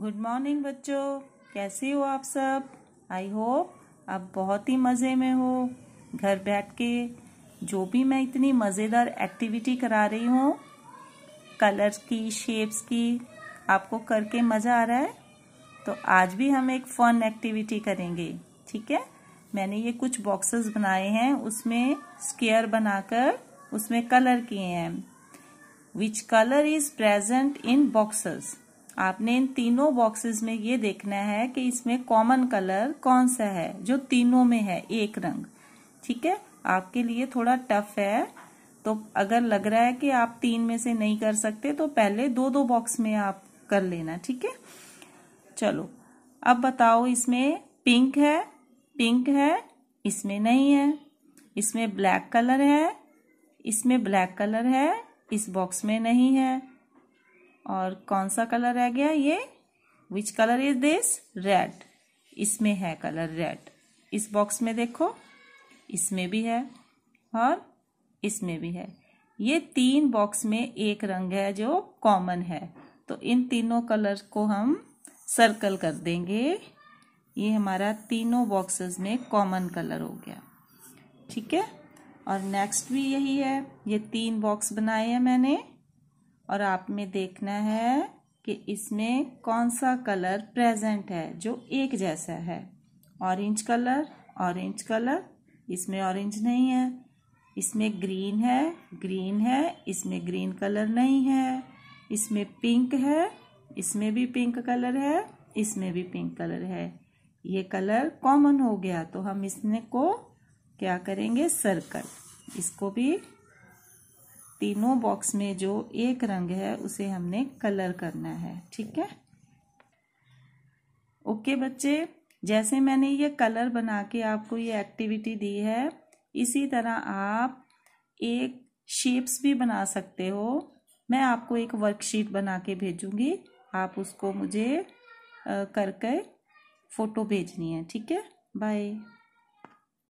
good morning बच्चों कैसे हो आप सब आई होप आप बहुत ही मज़े में हो घर बैठ के जो भी मैं इतनी मज़ेदार एक्टिविटी करा रही हूँ कलर्स की शेप्स की आपको करके मज़ा आ रहा है तो आज भी हम एक फ़न एक्टिविटी करेंगे ठीक है मैंने ये कुछ बॉक्सेस बनाए हैं उसमें स्केयर बनाकर उसमें कलर किए हैं which colour is present in boxes आपने इन तीनों बॉक्सेस में ये देखना है कि इसमें कॉमन कलर कौन सा है जो तीनों में है एक रंग ठीक है आपके लिए थोड़ा टफ है तो अगर लग रहा है कि आप तीन में से नहीं कर सकते तो पहले दो दो बॉक्स में आप कर लेना ठीक है चलो अब बताओ इसमें पिंक है पिंक है इसमें नहीं है इसमें ब्लैक कलर है इसमें ब्लैक कलर है इस बॉक्स में नहीं है और कौन सा कलर रह गया ये which colour is this red इसमें है कलर रेड इस बॉक्स में देखो इसमें भी है और इसमें भी है ये तीन बॉक्स में एक रंग है जो कॉमन है तो इन तीनों कलर को हम सर्कल कर देंगे ये हमारा तीनों बॉक्सेस में कॉमन कलर हो गया ठीक है और नेक्स्ट भी यही है ये तीन बॉक्स बनाए हैं मैंने और आपने देखना है कि इसमें कौन सा कलर प्रेजेंट है जो एक जैसा है ऑरेंज कलर ऑरेंज कलर इसमें ऑरेंज नहीं है इसमें ग्रीन है ग्रीन है इसमें ग्रीन कलर नहीं है इसमें पिंक है इसमें भी पिंक कलर है इसमें भी पिंक कलर है ये कलर कॉमन हो गया तो हम इसने को क्या करेंगे सर्कल इसको भी तीनों बॉक्स में जो एक रंग है उसे हमने कलर करना है ठीक है ओके बच्चे जैसे मैंने ये कलर बना के आपको ये एक्टिविटी दी है इसी तरह आप एक शेप्स भी बना सकते हो मैं आपको एक वर्कशीट बना के भेजूंगी आप उसको मुझे करके फ़ोटो भेजनी है ठीक है बाय